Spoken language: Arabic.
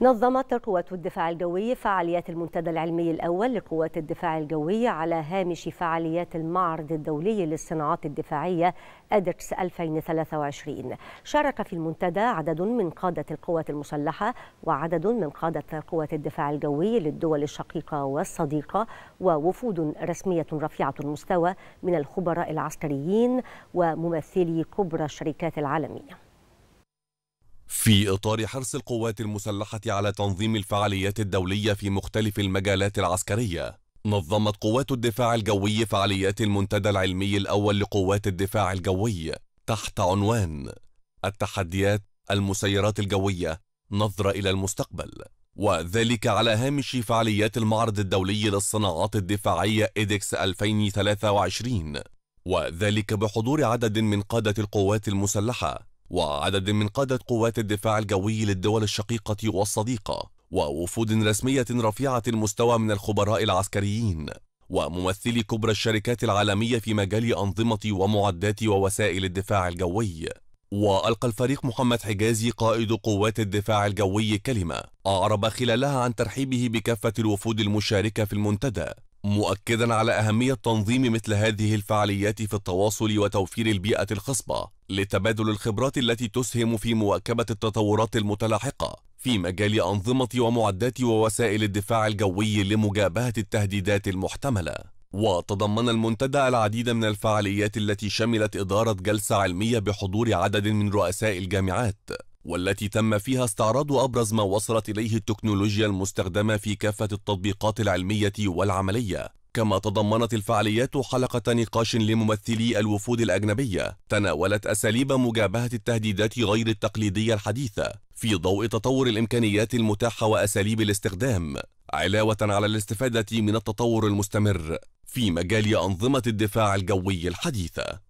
نظمت قوات الدفاع الجوي فعاليات المنتدى العلمي الأول لقوات الدفاع الجوي على هامش فعاليات المعرض الدولي للصناعات الدفاعية أدكس 2023 شارك في المنتدى عدد من قادة القوات المسلحة وعدد من قادة قوات الدفاع الجوي للدول الشقيقة والصديقة ووفود رسمية رفيعة المستوى من الخبراء العسكريين وممثلي كبرى الشركات العالمية في إطار حرص القوات المسلحة على تنظيم الفعاليات الدولية في مختلف المجالات العسكرية نظمت قوات الدفاع الجوي فعاليات المنتدى العلمي الأول لقوات الدفاع الجوي تحت عنوان التحديات المسيرات الجوية نظرة إلى المستقبل وذلك على هامش فعاليات المعرض الدولي للصناعات الدفاعية إيدكس 2023 وذلك بحضور عدد من قادة القوات المسلحة وعدد من قادة قوات الدفاع الجوي للدول الشقيقة والصديقة ووفود رسمية رفيعة المستوى من الخبراء العسكريين وممثلي كبرى الشركات العالمية في مجال أنظمة ومعدات ووسائل الدفاع الجوي وألقى الفريق محمد حجازي قائد قوات الدفاع الجوي كلمة أعرب خلالها عن ترحيبه بكافة الوفود المشاركة في المنتدى مؤكدا على أهمية تنظيم مثل هذه الفعاليات في التواصل وتوفير البيئة الخصبة لتبادل الخبرات التي تسهم في مواكبة التطورات المتلاحقة في مجال أنظمة ومعدات ووسائل الدفاع الجوي لمجابهة التهديدات المحتملة وتضمن المنتدى العديد من الفعاليات التي شملت إدارة جلسة علمية بحضور عدد من رؤساء الجامعات والتي تم فيها استعراض أبرز ما وصلت إليه التكنولوجيا المستخدمة في كافة التطبيقات العلمية والعملية كما تضمنت الفعاليات حلقة نقاش لممثلي الوفود الأجنبية تناولت أساليب مجابهة التهديدات غير التقليدية الحديثة في ضوء تطور الإمكانيات المتاحة وأساليب الاستخدام علاوة على الاستفادة من التطور المستمر في مجال أنظمة الدفاع الجوي الحديثة